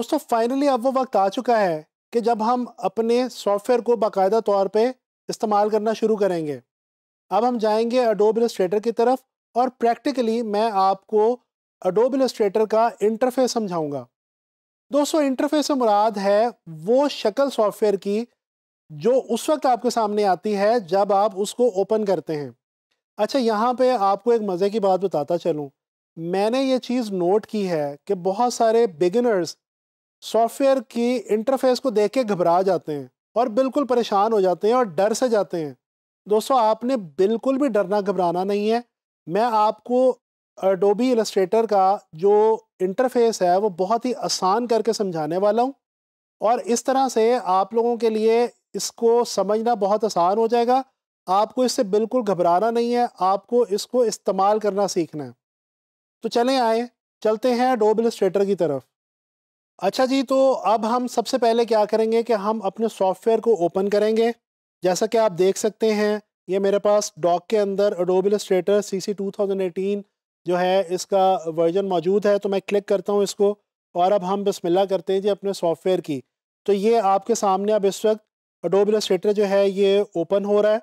दोस्तों फाइनली अब वो वक्त आ चुका है कि जब हम अपने सॉफ्टवेयर को बाकायदा तौर पे इस्तेमाल करना शुरू करेंगे अब हम जाएंगे अडोब इलस्ट्रेटर की तरफ और प्रैक्टिकली मैं आपको अडोब इलस्ट्रेटर का इंटरफेस समझाऊंगा दोस्तों इंटरफेस से मुराद है वो शक्ल सॉफ्टवेयर की जो उस वक्त आपके सामने आती है जब आप उसको ओपन करते हैं अच्छा यहाँ पर आपको एक मज़े की बात बताता चलूँ मैंने ये चीज़ नोट की है कि बहुत सारे बिगिनर्स सॉफ्टवेयर की इंटरफेस को देख के घबरा जाते हैं और बिल्कुल परेशान हो जाते हैं और डर से जाते हैं दोस्तों आपने बिल्कुल भी डरना घबराना नहीं है मैं आपको अडोबी इलस्ट्रेटर का जो इंटरफेस है वो बहुत ही आसान करके समझाने वाला हूँ और इस तरह से आप लोगों के लिए इसको समझना बहुत आसान हो जाएगा आपको इससे बिल्कुल घबराना नहीं है आपको इसको इस्तेमाल करना सीखना है तो चलें आए चलते हैं अडोब इलस्ट्रेटर की तरफ अच्छा जी तो अब हम सबसे पहले क्या करेंगे कि हम अपने सॉफ्टवेयर को ओपन करेंगे जैसा कि आप देख सकते हैं ये मेरे पास डॉक के अंदर अडोब इलस्ट्रेटर सी सी जो है इसका वर्जन मौजूद है तो मैं क्लिक करता हूँ इसको और अब हम बसमिल्ला करते हैं जी अपने सॉफ्टवेयर की तो ये आपके सामने अब इस वक्त अडोब इलस्ट्रेटर जो है ये ओपन हो रहा है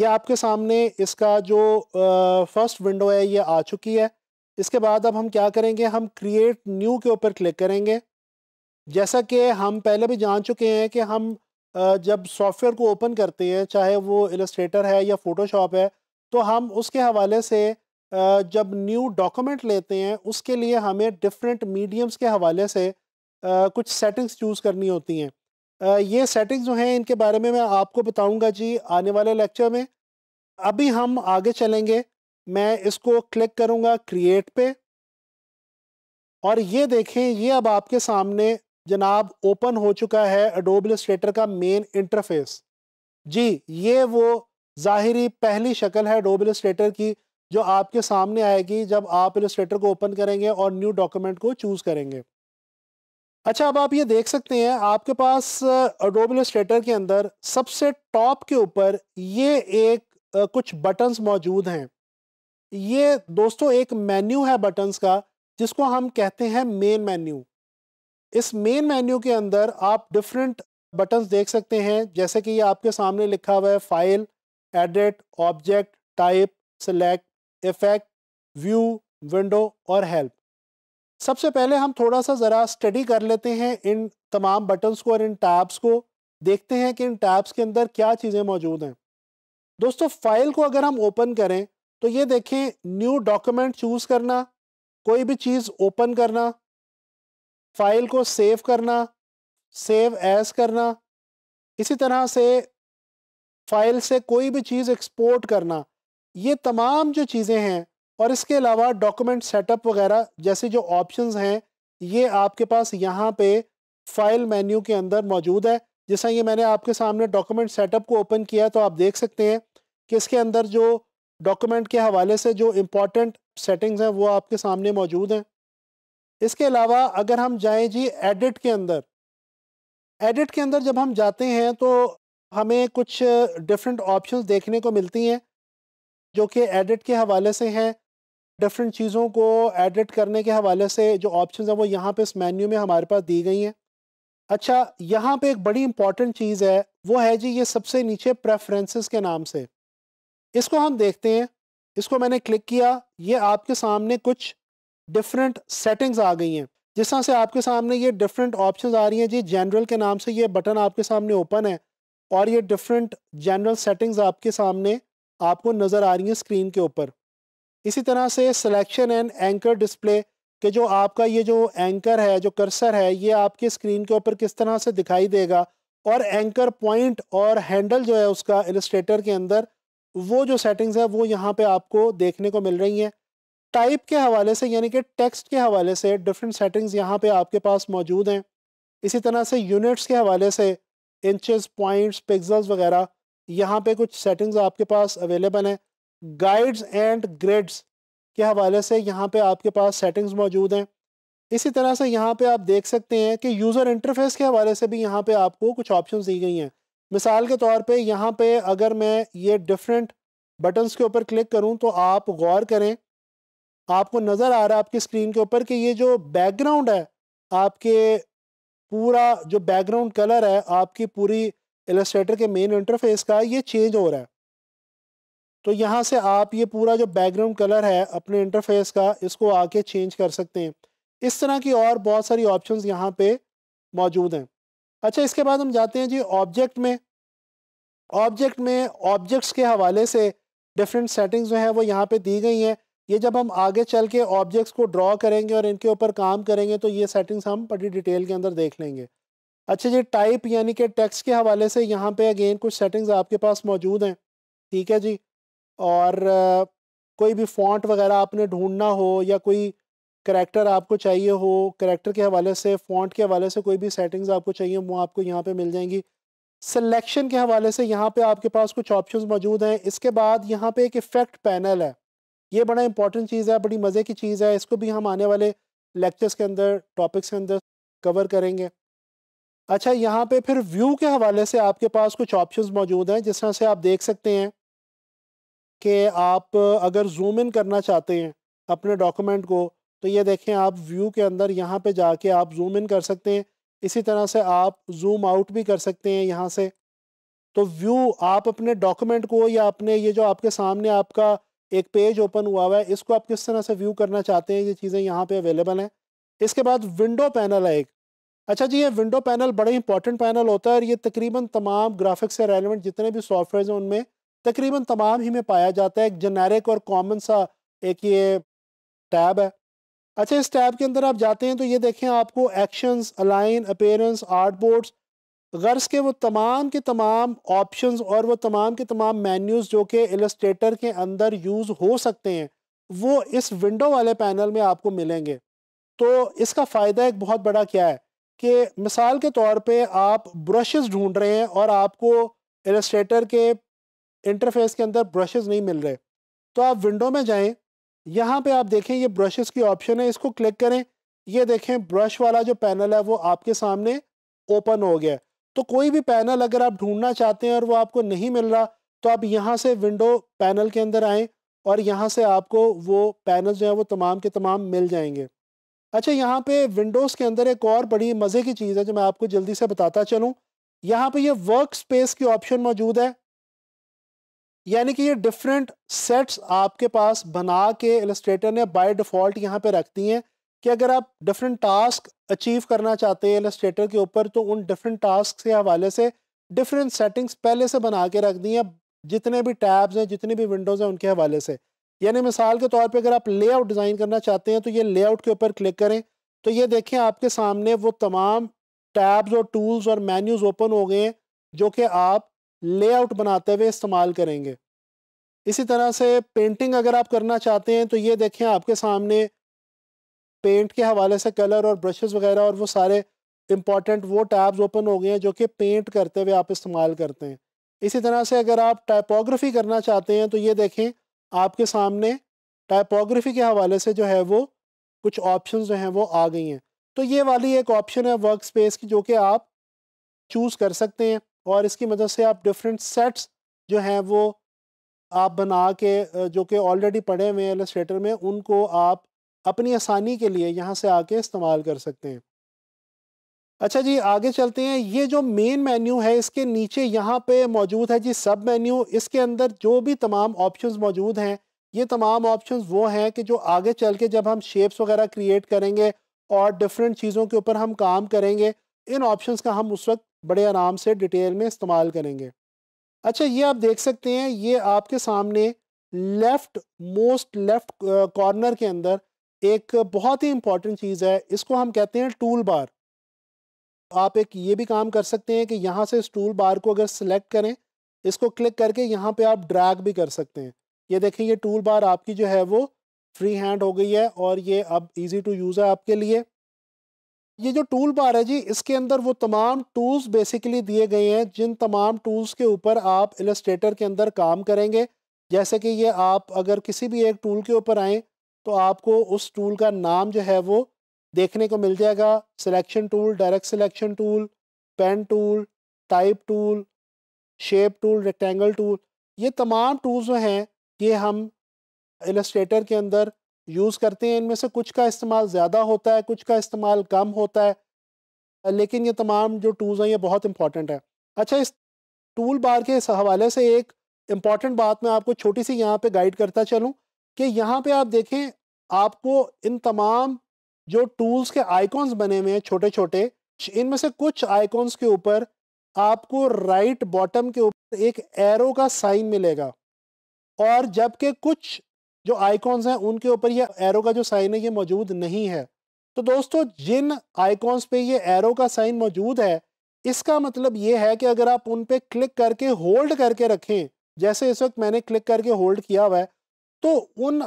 ये आपके सामने इसका जो फ़र्स्ट विंडो है ये आ चुकी है इसके बाद अब हम क्या करेंगे हम क्रिएट न्यू के ऊपर क्लिक करेंगे जैसा कि हम पहले भी जान चुके हैं कि हम जब सॉफ्टवेयर को ओपन करते हैं चाहे वो इलस्ट्रेटर है या फोटोशॉप है तो हम उसके हवाले से जब न्यू डॉक्यूमेंट लेते हैं उसके लिए हमें डिफरेंट मीडियम्स के हवाले से कुछ सेटिंग्स चूज़ करनी होती हैं ये सेटिंग्स जो हैं इनके बारे में मैं आपको बताऊंगा जी आने वाले लेक्चर में अभी हम आगे चलेंगे मैं इसको क्लिक करूँगा क्रिएट पे और ये देखें ये अब आपके सामने जनाब ओपन हो चुका है अडोब इलस्ट्रेटर का मेन इंटरफेस जी ये वो ज़ाहरी पहली शक्ल है अडोब इलस्ट्रेटर की जो आपके सामने आएगी जब आप इलस्ट्रेटर को ओपन करेंगे और न्यू डॉक्यूमेंट को चूज़ करेंगे अच्छा अब आप ये देख सकते हैं आपके पास अडोब इलस्ट्रेटर के अंदर सबसे टॉप के ऊपर ये एक कुछ बटन्स मौजूद हैं ये दोस्तों एक मेन्यू है बटन्स का जिसको हम कहते हैं मेन मेन्यू इस मेन मेन्यू के अंदर आप डिफरेंट बटन्स देख सकते हैं जैसे कि ये आपके सामने लिखा हुआ है file edit object type select effect view window और हेल्प सबसे पहले हम थोड़ा सा ज़रा स्टडी कर लेते हैं इन तमाम बटन्स को और इन टैब्स को देखते हैं कि इन टैब्स के अंदर क्या चीज़ें मौजूद हैं दोस्तों फाइल को अगर हम ओपन करें तो ये देखें न्यू डॉक्यूमेंट चूज़ करना कोई भी चीज़ ओपन करना फाइल को सेव करना सेव एज करना इसी तरह से फाइल से कोई भी चीज़ एक्सपोर्ट करना ये तमाम जो चीज़ें हैं और इसके अलावा डॉक्यूमेंट सेटअप वगैरह जैसे जो ऑप्शंस हैं ये आपके पास यहाँ पे फाइल मेन्यू के अंदर मौजूद है जैसा ये मैंने आपके सामने डॉक्यूमेंट सेटअप को ओपन किया तो आप देख सकते हैं कि इसके अंदर जो डॉक्यूमेंट के हवाले से जो इम्पोर्टेंट सेटिंग्स हैं वो आपके सामने मौजूद हैं इसके अलावा अगर हम जाएं जी एडिट के अंदर एडिट के अंदर जब हम जाते हैं तो हमें कुछ डिफरेंट ऑप्शंस देखने को मिलती हैं जो कि एडिट के हवाले से हैं डिफरेंट चीज़ों को एडिट करने के हवाले से जो ऑप्शन हैं वो यहाँ पर इस मेन्यू में हमारे पास दी गई हैं अच्छा यहाँ पर एक बड़ी इंपॉर्टेंट चीज़ है वो है जी ये सबसे नीचे प्रेफरेंसेस के नाम से इसको हम देखते हैं इसको मैंने क्लिक किया ये आपके सामने कुछ डिफरेंट सेटिंग्स आ गई हैं जिस तरह से आपके सामने ये डिफरेंट ऑप्शंस आ रही हैं जी जनरल के नाम से ये बटन आपके सामने ओपन है और ये डिफरेंट जनरल सेटिंग्स आपके सामने आपको नज़र आ रही हैं स्क्रीन के ऊपर इसी तरह से सिलेक्शन एंड एंकर डिस्प्ले के जो आपका ये जो एंकर है जो कर्सर है ये आपके स्क्रीन के ऊपर किस तरह से दिखाई देगा और एंकर पॉइंट और हैंडल जो है उसका एलिस्ट्रेटर के अंदर वो जो सेटिंग्स है वो यहाँ पे आपको देखने को मिल रही हैं टाइप के हवाले से यानी कि टेक्स्ट के हवाले से डिफरेंट सेटिंग्स यहाँ पे आपके पास मौजूद हैं इसी तरह से यूनिट्स के हवाले से इंचेस पॉइंट्स पिक्सल्स वगैरह यहाँ पे कुछ सेटिंग्स आपके पास अवेलेबल हैं गाइड्स एंड ग्रेड्स के हवाले से यहाँ पर आपके पास सेटिंग्स मौजूद हैं इसी तरह से यहाँ पर आप देख सकते हैं कि यूज़र इंटरफेस के हवाले से भी यहाँ पर आपको कुछ ऑप्शन दी गई हैं मिसाल के तौर पे यहाँ पे अगर मैं ये डिफरेंट बटन्स के ऊपर क्लिक करूँ तो आप गौर करें आपको नज़र आ रहा है आपकी स्क्रीन के ऊपर कि ये जो बैकग्राउंड है आपके पूरा जो बैकग्राउंड कलर है आपकी पूरी एलस्ट्रेटर के मेन इंटरफेस का ये चेंज हो रहा है तो यहाँ से आप ये पूरा जो बैकग्राउंड कलर है अपने इंटरफेस का इसको आके चेंज कर सकते हैं इस तरह की और बहुत सारी ऑप्शंस यहाँ पे मौजूद हैं अच्छा इसके बाद हम जाते हैं जी ऑब्जेक्ट में ऑब्जेक्ट में ऑब्जेक्ट्स के हवाले से डिफरेंट सेटिंग्स जो है वो यहाँ पे दी गई हैं ये जब हम आगे चल के ऑब्जेक्ट्स को ड्रॉ करेंगे और इनके ऊपर काम करेंगे तो ये सेटिंग्स हम बड़ी डिटेल के अंदर देख लेंगे अच्छा जी टाइप यानी कि टेक्स्ट के हवाले से यहाँ पे अगेन कुछ सेटिंग्स आपके पास मौजूद हैं ठीक है जी और आ, कोई भी फॉन्ट वगैरह आपने ढूंढना हो या कोई करेक्टर आपको चाहिए हो करैक्टर के हवाले से फॉन्ट के हवाले से कोई भी सेटिंग्स आपको चाहिए वो आपको यहाँ पे मिल जाएंगी सिलेक्शन के हवाले से यहाँ पे आपके पास कुछ ऑप्शंस मौजूद हैं इसके बाद यहाँ पे एक इफ़ेक्ट पैनल है ये बड़ा इंपॉर्टेंट चीज़ है बड़ी मज़े की चीज़ है इसको भी हम आने वाले लेक्चर्स के अंदर टॉपिक्स के अंदर कवर करेंगे अच्छा यहाँ पर फिर व्यू के हवाले से आपके पास कुछ ऑप्शन मौजूद हैं जिस तरह से आप देख सकते हैं कि आप अगर जूम इन करना चाहते हैं अपने डॉक्यूमेंट को तो ये देखें आप व्यू के अंदर यहाँ पे जाके आप जूम इन कर सकते हैं इसी तरह से आप जूम आउट भी कर सकते हैं यहाँ से तो व्यू आप अपने डॉक्यूमेंट को या अपने ये जो आपके सामने आपका एक पेज ओपन हुआ हुआ है इसको आप किस तरह से व्यू करना चाहते हैं ये चीज़ें यहाँ पे अवेलेबल हैं इसके बाद विंडो पैनल है एक अच्छा जी ये विंडो पैनल बड़ा इंपॉर्टेंट पैनल होता है और ये तकरीबन तमाम ग्राफिक्स से रेलिवेंट जितने भी सॉफ्टवेयर हैं उनमें तकरीबन तमाम ही में पाया जाता है एक जेनेरिक और कॉमन सा एक ये टैब है अच्छा इस टैब के अंदर आप जाते हैं तो ये देखें आपको actions align appearance artboards गर्स के वो तमाम के तमाम ऑप्शंस और वो तमाम के तमाम मेन्यूज़ जो कि एलस्ट्रेटर के अंदर यूज़ हो सकते हैं वो इस विंडो वाले पैनल में आपको मिलेंगे तो इसका फ़ायदा एक बहुत बड़ा क्या है कि मिसाल के तौर पे आप ब्रशेस ढूंढ रहे हैं और आपको एलस्ट्रेटर के इंटरफेस के अंदर ब्रशेस नहीं मिल रहे तो आप विंडो में जाएं यहाँ पे आप देखें ये ब्रशेस की ऑप्शन है इसको क्लिक करें ये देखें ब्रश वाला जो पैनल है वो आपके सामने ओपन हो गया तो कोई भी पैनल अगर आप ढूंढना चाहते हैं और वो आपको नहीं मिल रहा तो आप यहाँ से विंडो पैनल के अंदर आएँ और यहाँ से आपको वो पैनल जो है वो तमाम के तमाम मिल जाएंगे अच्छा यहाँ पे विंडोज़ के अंदर एक और बड़ी मज़े की चीज़ है जो मैं आपको जल्दी से बताता चलूँ यहाँ पे ये वर्क स्पेस की ऑप्शन मौजूद है यानी कि ये डिफरेंट सेट्स आपके पास बना के एलस्ट्रेटर ने बाय डिफ़ॉल्ट यहाँ पे रख दी हैं कि अगर आप डिफरेंट टास्क अचीव करना चाहते हैं एलस्ट्रेटर के ऊपर तो उन डिफरेंट टास्क के हवाले से डिफरेंट सेटिंग्स पहले से बना के रख दी हैं जितने भी टैब्स हैं जितने भी विंडोज़ हैं उनके हवाले से यानी मिसाल के तौर पर अगर आप लेआउट डिज़ाइन करना चाहते हैं तो ये लेआउट के ऊपर क्लिक करें तो ये देखें आपके सामने वो तमाम टैब्स और टूल्स और मेन्यूज़ ओपन हो गए हैं जो कि आप लेआउट बनाते हुए इस्तेमाल करेंगे इसी तरह से पेंटिंग अगर आप करना चाहते हैं तो ये देखें आपके सामने पेंट के हवाले से कलर और ब्रशेस वगैरह और वो सारे इम्पॉर्टेंट वो टैब्स ओपन हो गए हैं जो कि पेंट करते हुए आप इस्तेमाल करते हैं इसी तरह से अगर आप टाइपोग्राफी करना चाहते हैं तो ये देखें आपके सामने टाइपोग्राफी के हवाले से जो है वो कुछ ऑप्शन जो हैं वो आ गई हैं तो ये वाली एक ऑप्शन है वर्क स्पेस की जो कि आप चूज़ कर सकते हैं और इसकी मदद मतलब से आप डिफरेंट सेट्स जो हैं वो आप बना के जो कि ऑलरेडी पड़े हुए हैं एलस्ट्रेटर में उनको आप अपनी आसानी के लिए यहाँ से आके इस्तेमाल कर सकते हैं अच्छा जी आगे चलते हैं ये जो मेन मेन्यू है इसके नीचे यहाँ पे मौजूद है जी सब मेन्यू इसके अंदर जो भी तमाम ऑप्शंस मौजूद हैं ये तमाम ऑप्शंस वो हैं कि जो आगे चल के जब हम शेप्स वगैरह क्रिएट करेंगे और डिफरेंट चीज़ों के ऊपर हम काम करेंगे इन ऑप्शंस का हम उस वक्त बड़े आराम से डिटेल में इस्तेमाल करेंगे अच्छा ये आप देख सकते हैं ये आपके सामने लेफ़्ट मोस्ट लेफ़्ट कॉर्नर के अंदर एक बहुत ही इंपॉर्टेंट चीज़ है इसको हम कहते हैं टूल बार आप एक ये भी काम कर सकते हैं कि यहाँ से इस टूल बार को अगर सिलेक्ट करें इसको क्लिक करके यहाँ पे आप ड्रैग भी कर सकते हैं ये देखें ये टूल बार आपकी जो है वो फ्री हैंड हो गई है और ये अब इजी टू यूज़ है आपके लिए ये जो टूल बार है जी इसके अंदर वो तमाम टूल्स बेसिकली दिए गए हैं जिन तमाम टूल्स के ऊपर आप इलस्ट्रेटर के अंदर काम करेंगे जैसे कि ये आप अगर किसी भी एक टूल के ऊपर आएँ तो आपको उस टूल का नाम जो है वो देखने को मिल जाएगा selection tool direct selection tool pen tool type tool shape tool rectangle tool ये तमाम टूल्स जो हैं ये हम इलस्ट्रेटर के अंदर यूज़ करते हैं इनमें से कुछ का इस्तेमाल ज़्यादा होता है कुछ का इस्तेमाल कम होता है लेकिन ये तमाम जो टूल्स हैं ये बहुत इंपॉर्टेंट है अच्छा इस टूल बार के हवाले से एक इम्पॉर्टेंट बात मैं आपको छोटी सी यहाँ पे गाइड करता चलूँ कि यहाँ पे आप देखें आपको इन तमाम जो टूल्स के आइकॉन्स बने हुए हैं छोटे छोटे इनमें से कुछ आइकॉन्स के ऊपर आपको राइट बॉटम के ऊपर एक एरो का साइन मिलेगा और जबकि कुछ जो आइकॉन्स हैं उनके ऊपर ये एरो का जो साइन है ये मौजूद नहीं है तो दोस्तों जिन आइकॉन्स पे ये एरो का साइन मौजूद है इसका मतलब ये है कि अगर आप उन पे क्लिक करके होल्ड करके रखें जैसे इस वक्त मैंने क्लिक करके होल्ड किया हुआ है तो उन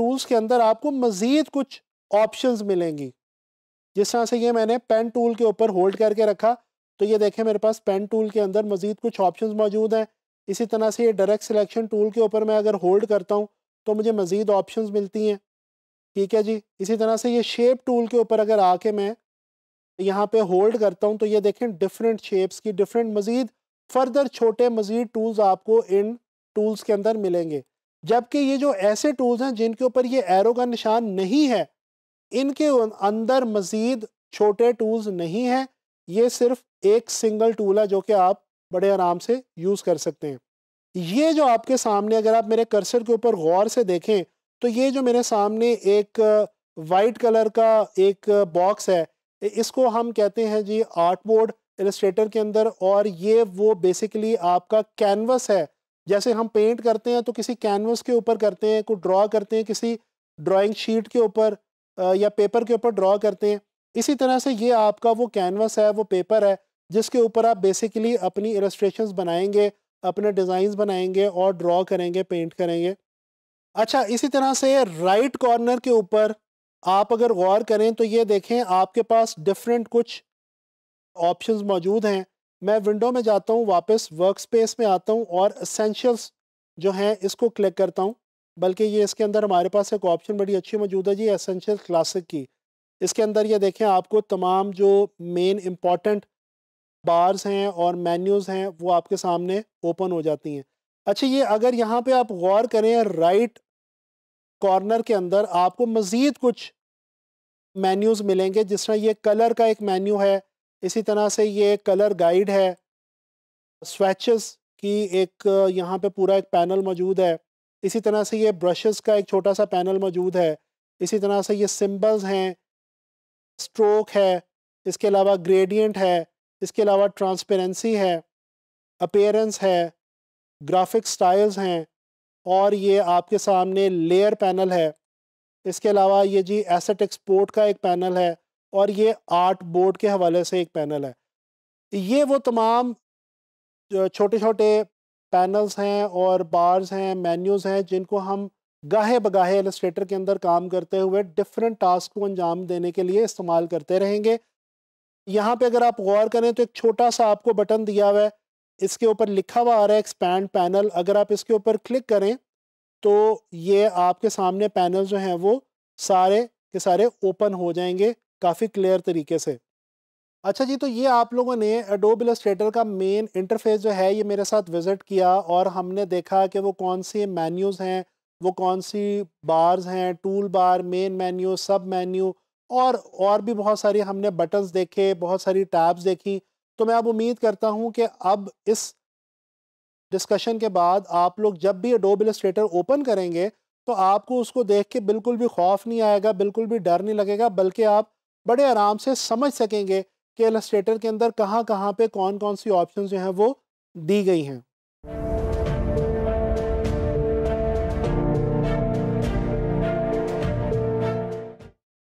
टूल्स के अंदर आपको मज़ीद कुछ ऑप्शंस मिलेंगी जिस तरह से ये मैंने पेन टूल के ऊपर होल्ड करके रखा तो ये देखें मेरे पास पेन टूल के अंदर मज़ीद कुछ ऑप्शंस मौजूद हैं इसी तरह से ये डायरेक्ट सिलेक्शन टूल के ऊपर मैं अगर होल्ड करता हूँ तो मुझे मज़ीद ऑप्शन मिलती हैं ठीक है जी इसी तरह से ये शेप टूल के ऊपर अगर आके मैं यहाँ पे होल्ड करता हूँ तो ये देखें डिफरेंट शेप्स की डिफरेंट मज़ीद फर्दर छोटे मज़ीद टूल्स आपको इन टूल्स के अंदर मिलेंगे जबकि ये जो ऐसे टूल्स हैं जिनके ऊपर ये एरो का निशान नहीं है इनके अंदर मज़ीद छोटे टूल्स नहीं हैं ये सिर्फ एक सिंगल टूल है जो कि आप बड़े आराम से यूज़ कर सकते हैं ये जो आपके सामने अगर आप मेरे कर्सर के ऊपर गौर से देखें तो ये जो मेरे सामने एक वाइट कलर का एक बॉक्स है इसको हम कहते हैं जी आर्ट बोर्ड इलस्ट्रेटर के अंदर और ये वो बेसिकली आपका कैनवस है जैसे हम पेंट करते हैं तो किसी कैनवस के ऊपर करते हैं कुछ ड्रॉ करते हैं किसी ड्राइंग शीट के ऊपर या पेपर के ऊपर ड्रॉ करते हैं इसी तरह से ये आपका वो कैनवस है वो पेपर है जिसके ऊपर आप बेसिकली अपनी इलस्ट्रेशंस बनाएंगे अपने डिज़ाइंस बनाएंगे और ड्रॉ करेंगे पेंट करेंगे अच्छा इसी तरह से राइट कॉर्नर के ऊपर आप अगर गौर करें तो ये देखें आपके पास डिफरेंट कुछ ऑप्शंस मौजूद हैं मैं विंडो में जाता हूँ वापस वर्क स्पेस में आता हूँ और असेंशियल्स जो हैं इसको क्लिक करता हूँ बल्कि ये इसके अंदर हमारे पास एक ऑप्शन बड़ी अच्छी मौजूद है जी असेंशियल क्लासिक की इसके अंदर ये देखें आपको तमाम जो मेन इम्पॉर्टेंट बार्स हैं और मेन्यूज़ हैं वो आपके सामने ओपन हो जाती हैं अच्छा ये अगर यहाँ पे आप गौर करें राइट कॉर्नर के अंदर आपको मज़ीद कुछ मेन्यूज़ मिलेंगे जिस तरह ये कलर का एक मेन्यू है इसी तरह से ये कलर गाइड है स्वेचेस की एक यहाँ पे पूरा एक पैनल मौजूद है इसी तरह से ये ब्रशेस का एक छोटा सा पैनल मौजूद है इसी तरह से ये सिंबल्स हैं स्ट्रोक है इसके अलावा ग्रेडियंट है इसके अलावा ट्रांसपेरेंसी है अपेयरेंस है ग्राफिक स्टाइल्स हैं और ये आपके सामने लेयर पैनल है इसके अलावा ये जी एसेट एक्सपोर्ट का एक पैनल है और ये आर्ट बोर्ड के हवाले से एक पैनल है ये वो तमाम छोटे छोटे पैनल्स हैं और बार्स हैं मेन्यूज़ हैं जिनको हम गाहे बगाहे एलिस्ट्रेटर के अंदर काम करते हुए डिफरेंट टास्क को अंजाम देने के लिए इस्तेमाल करते रहेंगे यहाँ पे अगर आप गौर करें तो एक छोटा सा आपको बटन दिया हुआ है इसके ऊपर लिखा हुआ आ रहा है एक्सपैंड पैनल अगर आप इसके ऊपर क्लिक करें तो ये आपके सामने पैनल जो हैं वो सारे के सारे ओपन हो जाएंगे काफ़ी क्लियर तरीके से अच्छा जी तो ये आप लोगों ने एडोब इलस्ट्रेटर का मेन इंटरफेस जो है ये मेरे साथ विज़िट किया और हमने देखा कि वो कौन से मेन्यूज़ हैं वो कौन सी बार्स हैं tool bar main menu submenu और और भी बहुत सारी हमने बटन्स देखे बहुत सारी टैब्स देखी तो मैं अब उम्मीद करता हूँ कि अब इस डिस्कशन के बाद आप लोग जब भी अडोब इलस्ट्रेटर ओपन करेंगे तो आपको उसको देख के बिल्कुल भी खौफ नहीं आएगा बिल्कुल भी डर नहीं लगेगा बल्कि आप बड़े आराम से समझ सकेंगे कि इलस्ट्रेटर के अंदर कहाँ कहाँ पे कौन कौन सी ऑप्शन जो हैं वो दी गई हैं